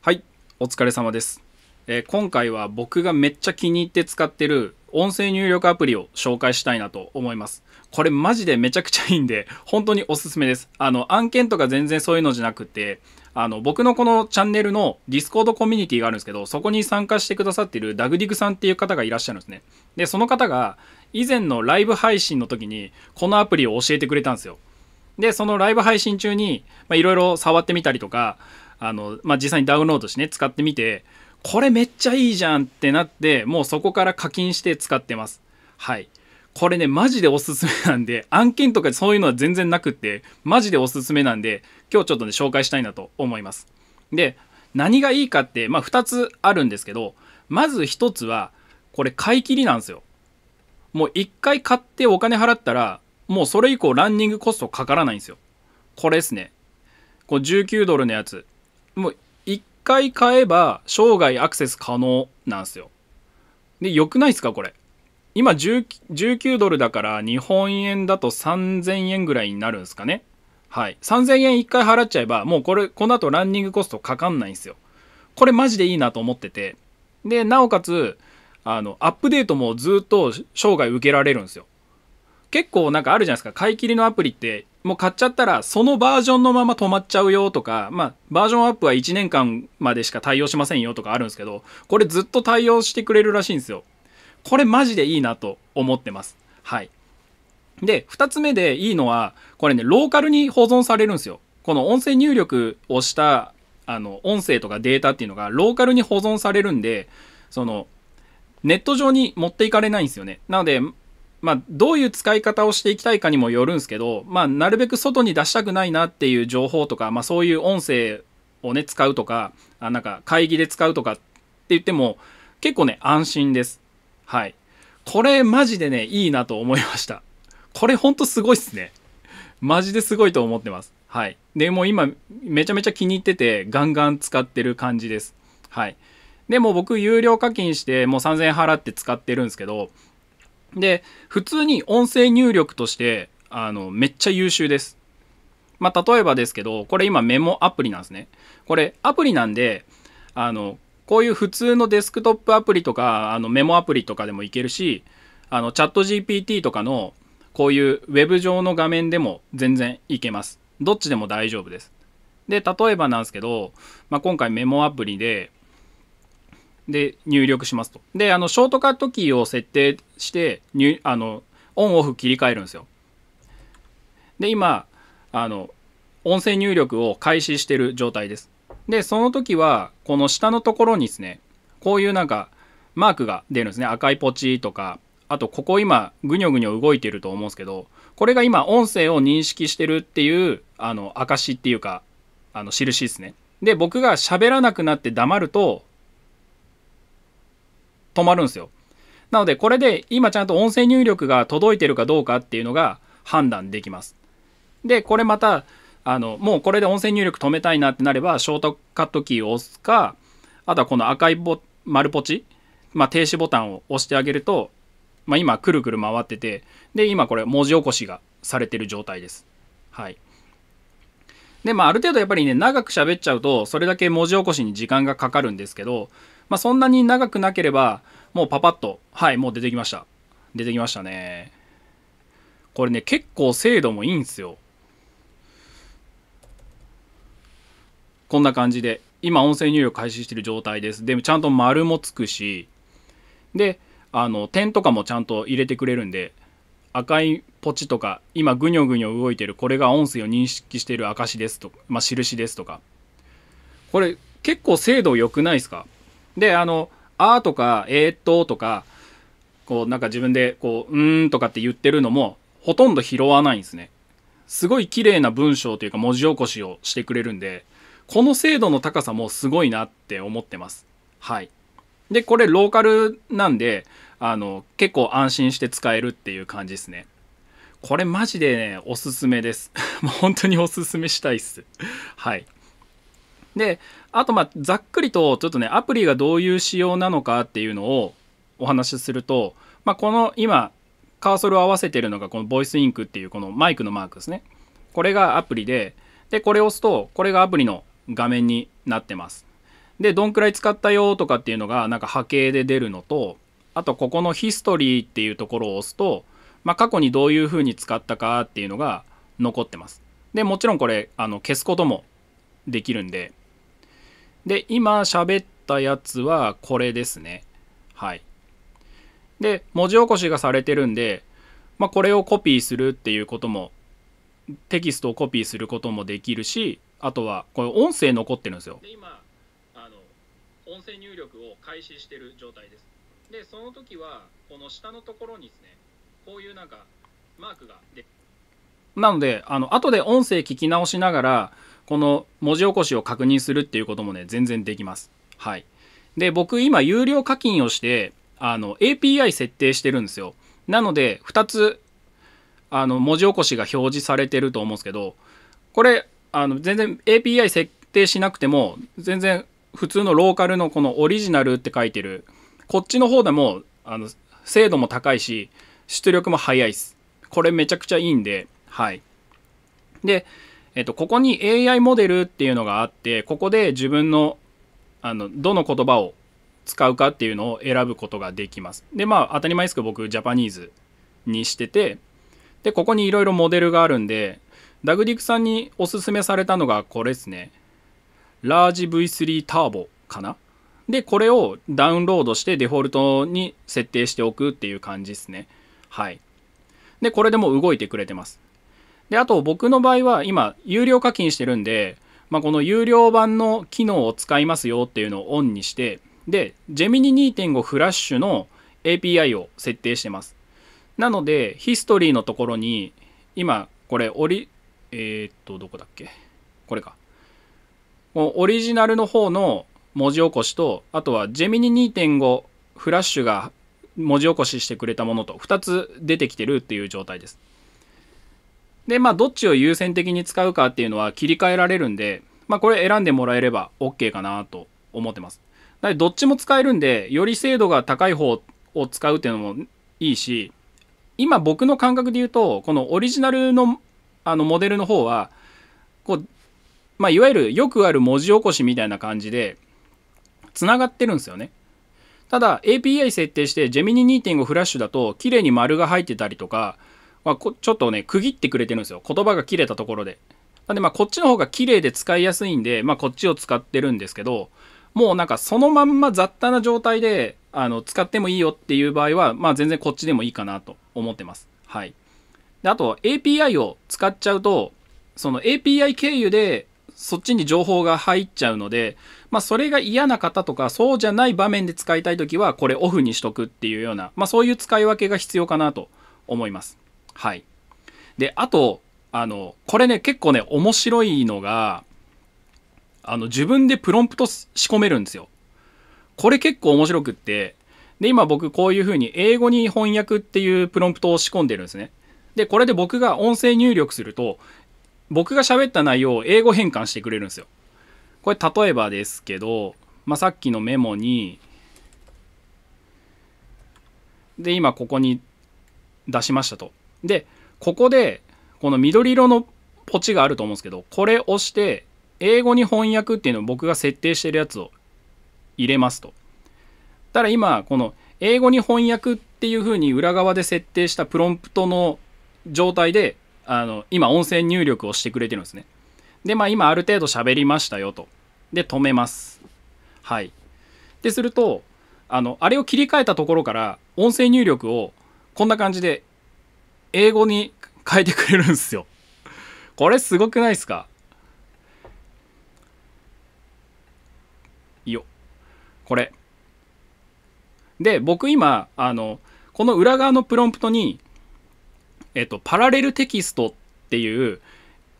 はい、お疲れ様です、えー、今回は僕がめっちゃ気に入って使ってる音声入力アプリを紹介したいなと思います。これマジでめちゃくちゃいいんで、本当におすすめです。あの、案件とか全然そういうのじゃなくて、あの、僕のこのチャンネルのディスコードコミュニティがあるんですけど、そこに参加してくださってるダグディグさんっていう方がいらっしゃるんですね。で、その方が以前のライブ配信の時にこのアプリを教えてくれたんですよ。で、そのライブ配信中に、まあ、いろいろ触ってみたりとか、あの、まあ、実際にダウンロードしてね、使ってみて、これめっちゃいいじゃんってなって、もうそこから課金して使ってます。はい。これね、マジでおすすめなんで、案件とかそういうのは全然なくって、マジでおすすめなんで、今日ちょっとね、紹介したいなと思います。で、何がいいかって、まあ、2つあるんですけど、まず1つは、これ買い切りなんですよ。もう1回買ってお金払ったら、もうそれ以降ランニングコストかからないんですよ。これですね。こう19ドルのやつ。もう1回買えば生涯アクセス可能なんですよ。で、良くないですかこれ。今 19, 19ドルだから日本円だと3000円ぐらいになるんですかね。はい。3000円1回払っちゃえば、もうこれ、この後ランニングコストかかんないんですよ。これマジでいいなと思ってて。で、なおかつ、あの、アップデートもずっと生涯受けられるんですよ。結構なんかあるじゃないですか。買い切りのアプリってもう買っちゃったらそのバージョンのまま止まっちゃうよとか、まあ、バージョンアップは1年間までしか対応しませんよとかあるんですけどこれずっと対応してくれるらしいんですよこれマジでいいなと思ってますはいで2つ目でいいのはこれねローカルに保存されるんですよこの音声入力をしたあの音声とかデータっていうのがローカルに保存されるんでそのネット上に持っていかれないんですよねなのでまあ、どういう使い方をしていきたいかにもよるんですけど、まあ、なるべく外に出したくないなっていう情報とか、まあ、そういう音声をね、使うとか、あなんか会議で使うとかって言っても、結構ね、安心です。はい。これマジでね、いいなと思いました。これほんとすごいっすね。マジですごいと思ってます。はい。で、もう今、めちゃめちゃ気に入ってて、ガンガン使ってる感じです。はい。でも僕、有料課金して、もう3000円払って使ってるんですけど、で、普通に音声入力として、あの、めっちゃ優秀です。まあ、例えばですけど、これ今メモアプリなんですね。これアプリなんで、あの、こういう普通のデスクトップアプリとか、あのメモアプリとかでもいけるし、あの、チャット GPT とかの、こういうウェブ上の画面でも全然いけます。どっちでも大丈夫です。で、例えばなんですけど、まあ、今回メモアプリで、で、入力しますと。で、あの、ショートカットキーを設定して、あの、オンオフ切り替えるんですよ。で、今、あの、音声入力を開始してる状態です。で、その時は、この下のところにですね、こういうなんか、マークが出るんですね。赤いポチとか、あと、ここ今、ぐにょぐにょ動いてると思うんですけど、これが今、音声を認識してるっていう、あの、証っていうか、あの、印ですね。で、僕が喋らなくなって黙ると、止まるんですよ。なのでこれで今ちゃんと音声入力が届いてるかどうかっていうのが判断できます。でこれまたあのもうこれで音声入力止めたいなってなればショートカットキーを押すかあとはこの赤いボ丸ポチ、まあ、停止ボタンを押してあげると、まあ、今くるくる回っててで今これ文字起こしがされてる状態です。はい、でまあある程度やっぱりね長く喋っちゃうとそれだけ文字起こしに時間がかかるんですけどまあ、そんなに長くなければ、もうパパッと、はい、もう出てきました。出てきましたね。これね、結構精度もいいんですよ。こんな感じで、今音声入力開始してる状態です。で、ちゃんと丸もつくし、で、あの、点とかもちゃんと入れてくれるんで、赤いポチとか、今ぐにょぐにょ動いてる、これが音声を認識している証ですとか、まあ、印ですとか。これ、結構精度良くないですかで、あの、あとか、えー、っととか、こう、なんか自分で、こう、うーんとかって言ってるのも、ほとんど拾わないんですね。すごい綺麗な文章というか文字起こしをしてくれるんで、この精度の高さもすごいなって思ってます。はい。で、これローカルなんで、あの、結構安心して使えるっていう感じですね。これマジでね、おすすめです。もう本当におすすめしたいっす。はい。であとまあざっくりとちょっとねアプリがどういう仕様なのかっていうのをお話しすると、まあ、この今カーソルを合わせてるのがこのボイスインクっていうこのマイクのマークですねこれがアプリででこれを押すとこれがアプリの画面になってますでどんくらい使ったよとかっていうのがなんか波形で出るのとあとここのヒストリーっていうところを押すと、まあ、過去にどういうふうに使ったかっていうのが残ってますでもちろんこれあの消すこともできるんでで、今喋ったやつはこれですね。はい。で、文字起こしがされてるんで、まあ、これをコピーするっていうことも、テキストをコピーすることもできるし、あとは、これ音声残ってるんですよ。で、今、あの、音声入力を開始してる状態です。で、その時は、この下のところにですね、こういうなんか、マークが出て、なので、あの、後で音声聞き直しながら、この文字起こしを確認するっていうこともね、全然できます。はい。で、僕今、有料課金をして、あの、API 設定してるんですよ。なので、2つ、あの、文字起こしが表示されてると思うんですけど、これ、あの、全然 API 設定しなくても、全然普通のローカルのこのオリジナルって書いてる、こっちの方でも、あの、精度も高いし、出力も速いです。これめちゃくちゃいいんで、はい。で、えっと、ここに AI モデルっていうのがあって、ここで自分の、あの、どの言葉を使うかっていうのを選ぶことができます。で、まあ、当たり前ですけど僕、ジャパニーズにしてて、で、ここにいろいろモデルがあるんで、ダグディクさんにおすすめされたのがこれですね。ラージ V3 ターボかなで、これをダウンロードしてデフォルトに設定しておくっていう感じですね。はい。で、これでも動いてくれてます。で、あと僕の場合は今、有料課金してるんで、まあ、この有料版の機能を使いますよっていうのをオンにして、で、ジェミニ2.5フラッシュの API を設定してます。なので、ヒストリーのところに、今、これ、オリ、えー、っと、どこだっけこれか。オリジナルの方の文字起こしと、あとはジェミニ2.5フラッシュが文字起こししてくれたものと2つ出てきてるっていう状態です。で、まあ、どっちを優先的に使うかっていうのは切り替えられるんで、まあ、これ選んでもらえれば OK かなと思ってます。で、どっちも使えるんで、より精度が高い方を使うっていうのもいいし、今僕の感覚で言うと、このオリジナルのあのモデルの方は、こう、まあ、いわゆるよくある文字起こしみたいな感じで、つながってるんですよね。ただ、API 設定して Gemini 2.5フラッシュだと、綺麗に丸が入ってたりとか、まあ、ちょっとね、区切ってくれてるんですよ。言葉が切れたところで。なんでまあこっちの方が綺麗で使いやすいんで、まあこっちを使ってるんですけど、もうなんかそのまんま雑多な状態で、あの、使ってもいいよっていう場合は、まあ全然こっちでもいいかなと思ってます。はい。で、あと API を使っちゃうと、その API 経由でそっちに情報が入っちゃうので、まあそれが嫌な方とか、そうじゃない場面で使いたい時は、これオフにしとくっていうような、まあそういう使い分けが必要かなと思います。はい。で、あと、あの、これね、結構ね、面白いのが、あの、自分でプロンプト仕込めるんですよ。これ結構面白くって、で、今僕こういう風に英語に翻訳っていうプロンプトを仕込んでるんですね。で、これで僕が音声入力すると、僕が喋った内容を英語変換してくれるんですよ。これ例えばですけど、まあ、さっきのメモに、で、今ここに出しましたと。でここでこの緑色のポチがあると思うんですけどこれ押して英語に翻訳っていうのを僕が設定してるやつを入れますと。ただ今この英語に翻訳っていうふうに裏側で設定したプロンプトの状態であの今音声入力をしてくれてるんですね。でまあ今ある程度喋りましたよと。で止めます。はい。でするとあのあれを切り替えたところから音声入力をこんな感じで英語に変えてくれるんですよ。これすごくないですかよ。これ。で、僕今、あの、この裏側のプロンプトに、えっと、パラレルテキストっていう、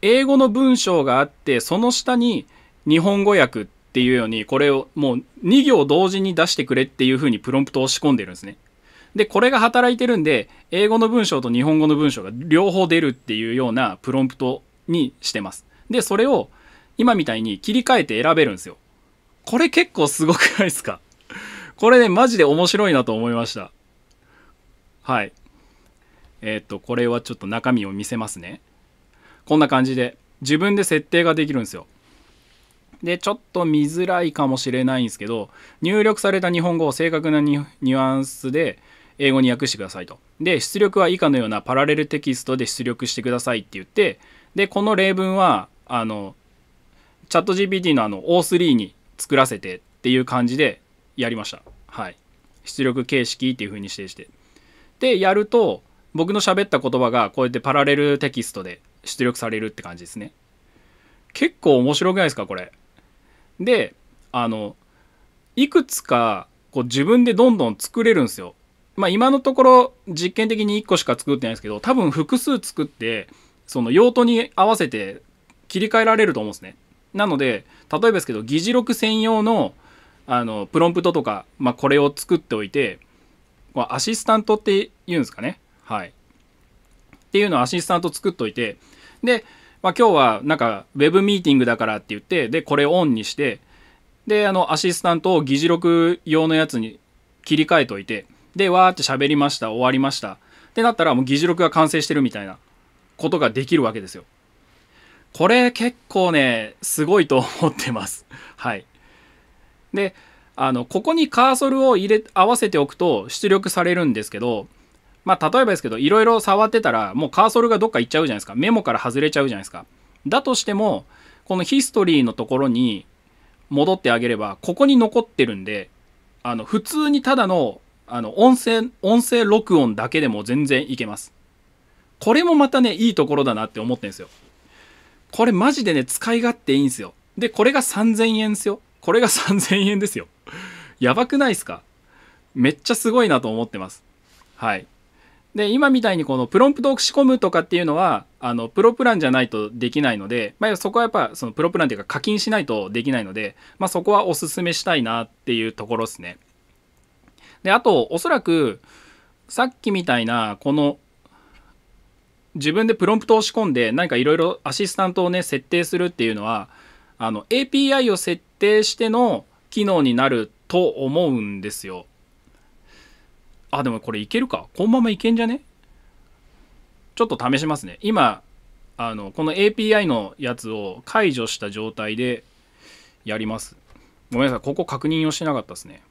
英語の文章があって、その下に日本語訳っていうように、これをもう2行同時に出してくれっていうふうにプロンプトを仕込んでるんですね。で、これが働いてるんで、英語の文章と日本語の文章が両方出るっていうようなプロンプトにしてます。で、それを今みたいに切り替えて選べるんですよ。これ結構すごくないですかこれね、マジで面白いなと思いました。はい。えっ、と、これはちょっと中身を見せますね。こんな感じで、自分で設定ができるんですよ。で、ちょっと見づらいかもしれないんですけど、入力された日本語を正確なニュアンスで英語に訳してくださいと。で、出力は以下のようなパラレルテキストで出力してくださいって言って、で、この例文は、あの、チャット GPT のあの O3 に作らせてっていう感じでやりました。はい。出力形式っていうふうに指定して。で、やると、僕の喋った言葉がこうやってパラレルテキストで出力されるって感じですね。結構面白くないですかこれ。で、あの、いくつかこう自分でどんどん作れるんですよ。まあ、今のところ実験的に1個しか作ってないですけど多分複数作ってその用途に合わせて切り替えられると思うんですね。なので例えばですけど議事録専用のあのプロンプトとか、まあ、これを作っておいてアシスタントって言うんですかね。はい、っていうのをアシスタント作っといてで、まあ、今日はなんか Web ミーティングだからって言ってでこれオンにしてであのアシスタントを議事録用のやつに切り替えといてで、わーって喋りました、終わりました。ってなったら、もう議事録が完成してるみたいなことができるわけですよ。これ結構ね、すごいと思ってます。はい。で、あの、ここにカーソルを入れ、合わせておくと出力されるんですけど、まあ、例えばですけど、いろいろ触ってたら、もうカーソルがどっか行っちゃうじゃないですか。メモから外れちゃうじゃないですか。だとしても、このヒストリーのところに戻ってあげれば、ここに残ってるんで、あの、普通にただのあの、音声、音声録音だけでも全然いけます。これもまたね、いいところだなって思ってんですよ。これマジでね、使い勝手いいんですよ。で、これが3000円ですよ。これが3000円ですよ。やばくないですかめっちゃすごいなと思ってます。はい。で、今みたいにこのプロンプトを仕込むとかっていうのは、あの、プロプランじゃないとできないので、まあ、そこはやっぱ、そのプロプランっていうか課金しないとできないので、まあ、そこはおすすめしたいなっていうところですね。であとおそらくさっきみたいなこの自分でプロンプトを仕込んで何かいろいろアシスタントをね設定するっていうのはあの API を設定しての機能になると思うんですよ。あでもこれいけるかこのままいけんじゃねちょっと試しますね。今あのこの API のやつを解除した状態でやります。ごめんなさいここ確認をしなかったですね。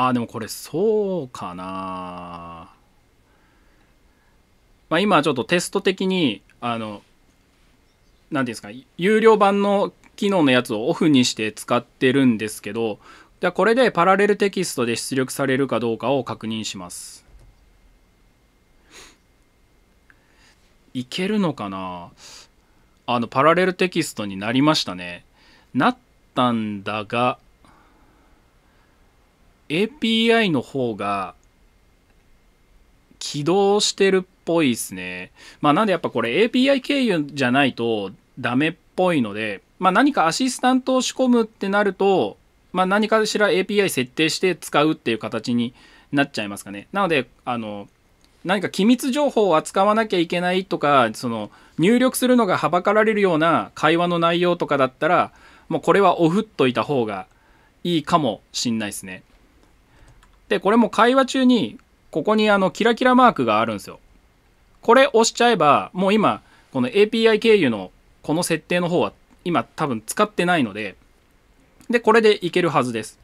ああ、でもこれそうかな。まあ、今ちょっとテスト的に、あの、何ていうんですか、有料版の機能のやつをオフにして使ってるんですけど、じゃこれでパラレルテキストで出力されるかどうかを確認します。いけるのかなあの、パラレルテキストになりましたね。なったんだが、API の方が起動してるっぽいですね。まあなんでやっぱこれ API 経由じゃないとダメっぽいので、まあ何かアシスタントを仕込むってなると、まあ何かしら API 設定して使うっていう形になっちゃいますかね。なので、あの、何か機密情報を扱わなきゃいけないとか、その入力するのがはばかられるような会話の内容とかだったら、もうこれはオフっといた方がいいかもしんないですね。で、これも会話中に、ここにあの、キラキラマークがあるんですよ。これ押しちゃえば、もう今、この API 経由のこの設定の方は、今多分使ってないので、で、これでいけるはずです。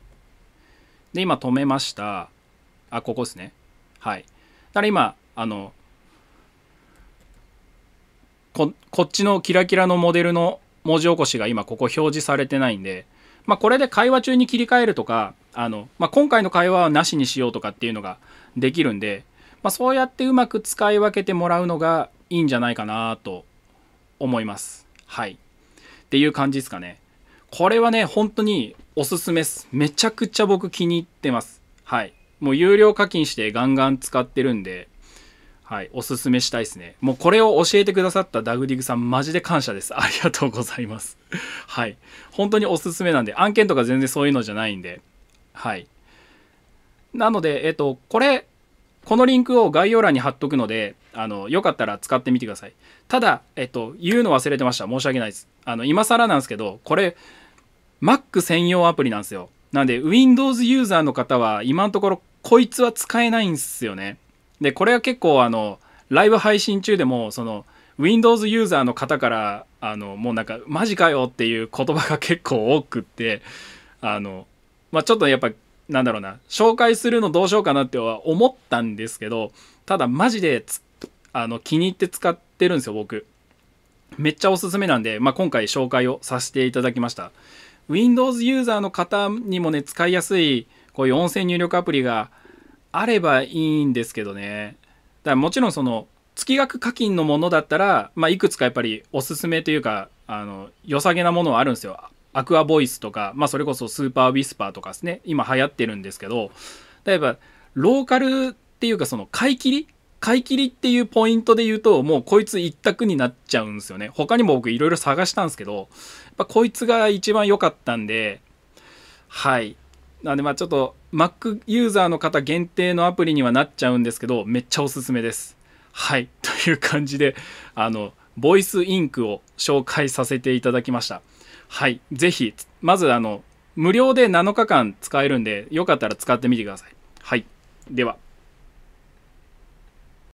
で、今止めました。あ、ここですね。はい。だから今、あの、ここっちのキラキラのモデルの文字起こしが今ここ表示されてないんでまあ、これで会話中に切り替えるとかあの、まあ、今回の会話はなしにしようとかっていうのができるんで、まあ、そうやってうまく使い分けてもらうのがいいんじゃないかなと思います。はい。っていう感じですかね。これはね、本当におすすめです。めちゃくちゃ僕気に入ってます。はい。もう有料課金してガンガン使ってるんで、はい、おすすめしたいですね。もうこれを教えてくださったダグディグさん、マジで感謝です。ありがとうございます。はい。本当におすすめなんで、案件とか全然そういうのじゃないんで、はい。なので、えっと、これ、このリンクを概要欄に貼っとくので、あの、よかったら使ってみてください。ただ、えっと、言うの忘れてました。申し訳ないです。あの、今更なんですけど、これ、Mac 専用アプリなんですよ。なんで、Windows ユーザーの方は、今のところ、こいつは使えないんですよね。でこれは結構あのライブ配信中でもその Windows ユーザーの方からあのもうなんかマジかよっていう言葉が結構多くってあの、まあ、ちょっとやっぱなんだろうな紹介するのどうしようかなっては思ったんですけどただマジであの気に入って使ってるんですよ僕めっちゃおすすめなんで、まあ、今回紹介をさせていただきました Windows ユーザーの方にもね使いやすいこういう音声入力アプリがあればいいんですけどね。だからもちろんその月額課金のものだったら、まあ、いくつかやっぱりおすすめというかあの良さげなものはあるんですよ。アクアボイスとか、まあ、それこそスーパーウィスパーとかですね今流行ってるんですけど例えばローカルっていうかその買い切り買い切りっていうポイントで言うともうこいつ一択になっちゃうんですよね他にも僕いろいろ探したんですけどやっぱこいつが一番良かったんではいなんでまあちょっと Mac ユーザーの方限定のアプリにはなっちゃうんですけどめっちゃおすすめです。はい という感じであのボイスインクを紹介させていただきました。はい、ぜひまずあの無料で7日間使えるんでよかったら使ってみてください。はい、では。